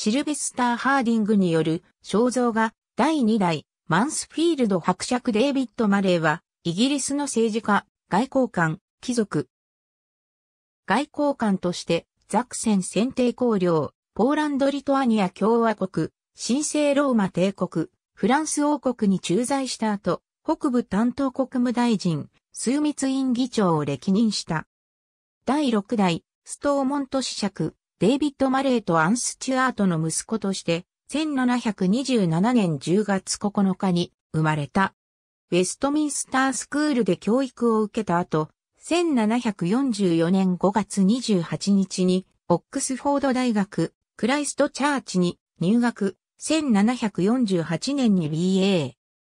シルベスター・ハーディングによる肖像画第2代マンスフィールド伯爵デイビッド・マレーはイギリスの政治家、外交官、貴族。外交官としてザクセン選定公領、ポーランド・リトアニア共和国、神聖ローマ帝国、フランス王国に駐在した後、北部担当国務大臣、枢密院議長を歴任した。第6代、ストーモント子爵、デイビッド・マレーとアン・スチュアートの息子として、1727年10月9日に生まれた。ウェストミンスタースクールで教育を受けた後、1744年5月28日に、オックスフォード大学、クライストチャーチに入学、1748年に BA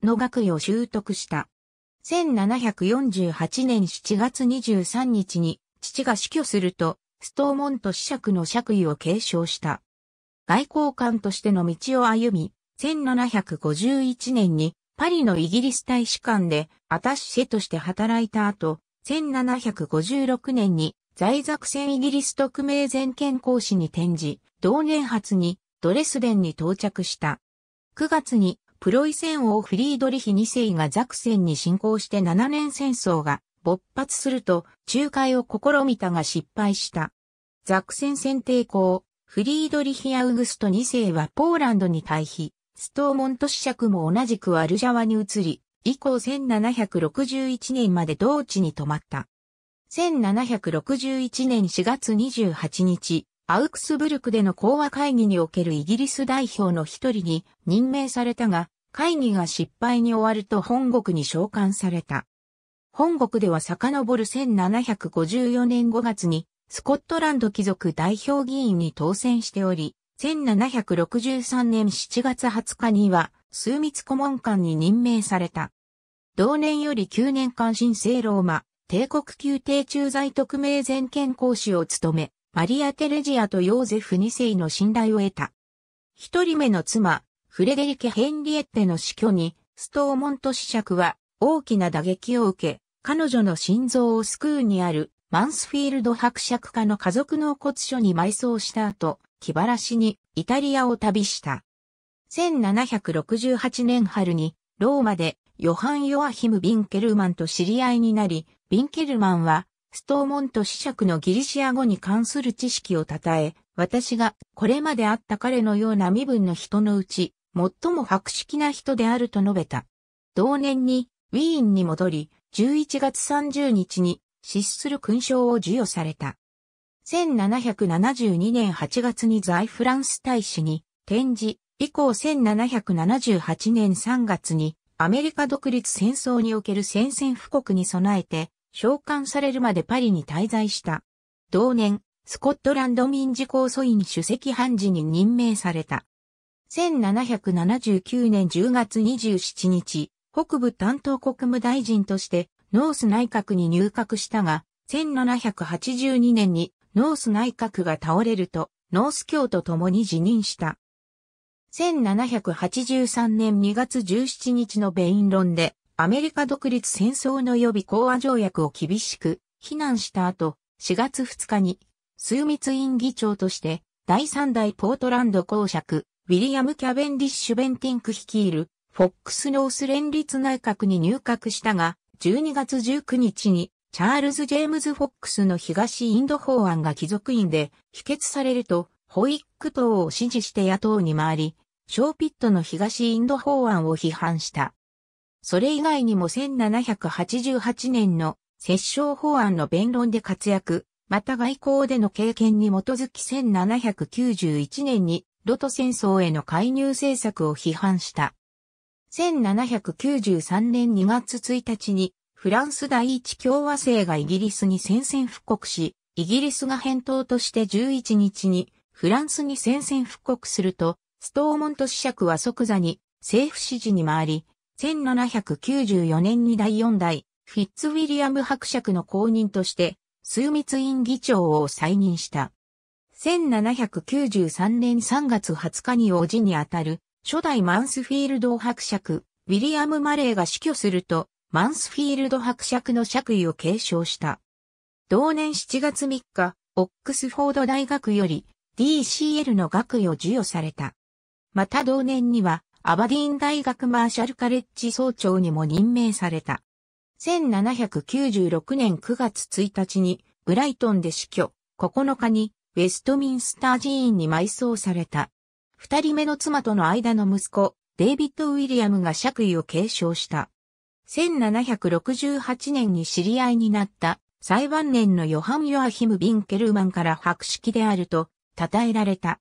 の学位を習得した。1748年7月23日に父が死去すると、ストーモント子爵の爵位を継承した。外交官としての道を歩み、1751年にパリのイギリス大使館でアタッシェとして働いた後、1756年に在作戦イギリス特命全権公使に転じ、同年初にドレスデンに到着した。9月にプロイセン王フリードリヒ2世がザクセンに侵攻して7年戦争が勃発すると、仲介を試みたが失敗した。ザクセン選定校、フリードリヒ・アウグスト2世はポーランドに退避、ストーモント子爵も同じくワルジャワに移り、以降1761年まで同地に泊まった。1761年4月28日、アウクスブルクでの講和会議におけるイギリス代表の一人に任命されたが、会議が失敗に終わると本国に召喚された。本国では遡る1754年5月に、スコットランド貴族代表議員に当選しており、1763年7月20日には、枢密顧問官に任命された。同年より9年間新生ローマ、帝国宮廷駐在特命全権講師を務め、マリア・テレジアとヨーゼフ2世の信頼を得た。一人目の妻、フレデリケ・ヘンリエッテの死去に、ストーモント子爵は大きな打撃を受け、彼女の心臓を救うにあるマンスフィールド伯爵家の家族納骨所に埋葬した後、気晴らしにイタリアを旅した。1768年春にローマでヨハン・ヨアヒム・ビンケルマンと知り合いになり、ビンケルマンはストーモント子爵のギリシア語に関する知識を称え、私がこれまであった彼のような身分の人のうち、最も博識な人であると述べた。同年にウィーンに戻り、11月30日に失する勲章を授与された。1772年8月に在フランス大使に展示、以降1778年3月にアメリカ独立戦争における宣戦布告に備えて召喚されるまでパリに滞在した。同年、スコットランド民事公訴院主席判事に任命された。1779年10月27日、北部担当国務大臣としてノース内閣に入閣したが、1782年にノース内閣が倒れると、ノース教と共に辞任した。1783年2月17日のベイン論で、アメリカ独立戦争の予備講和条約を厳しく非難した後、4月2日に、枢密院議長として、第3代ポートランド公爵、ウィリアム・キャベンディッシュ・ベンティンク率いるフォックスノース連立内閣に入閣したが、12月19日にチャールズ・ジェームズ・フォックスの東インド法案が貴族院で否決されると、ホイック党を支持して野党に回り、ショーピットの東インド法案を批判した。それ以外にも1788年の折衝法案の弁論で活躍、また外交での経験に基づき1791年にロト戦争への介入政策を批判した。1793年2月1日に、フランス第一共和制がイギリスに宣戦布告し、イギリスが返答として11日に、フランスに宣戦布告すると、ストーモント子爵は即座に政府支持に回り、1794年に第4代フィッツウィリアム伯爵の公認として、枢密院議長を再任した。1793年3月20日に王子にあたる初代マンスフィールド伯爵、ウィリアム・マレーが死去すると、マンスフィールド伯爵の爵位を継承した。同年7月3日、オックスフォード大学より DCL の学位を授与された。また同年には、アバディーン大学マーシャルカレッジ総長にも任命された。1796年9月1日に、ブライトンで死去、9日に、ウェストミンスター寺院に埋葬された。二人目の妻との間の息子、デイビッド・ウィリアムが爵位を継承した。1768年に知り合いになった最晩年のヨハン・ヨアヒム・ビンケルマンから博識であると称えられた。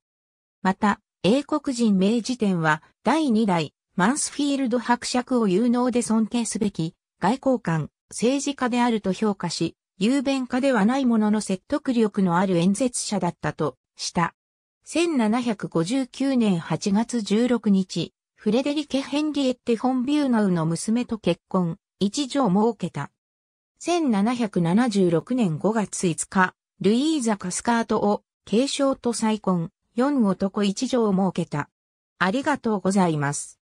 また、英国人名辞典は第二代マンスフィールド伯爵を有能で尊敬すべき外交官、政治家であると評価し、雄弁家ではないものの説得力のある演説者だったとした。1759年8月16日、フレデリケ・ヘンリエッテ・フォン・ビューナウの娘と結婚、一女を設けた。1776年5月5日、ルイーザ・カスカートを継承と再婚、4男1女を設けた。ありがとうございます。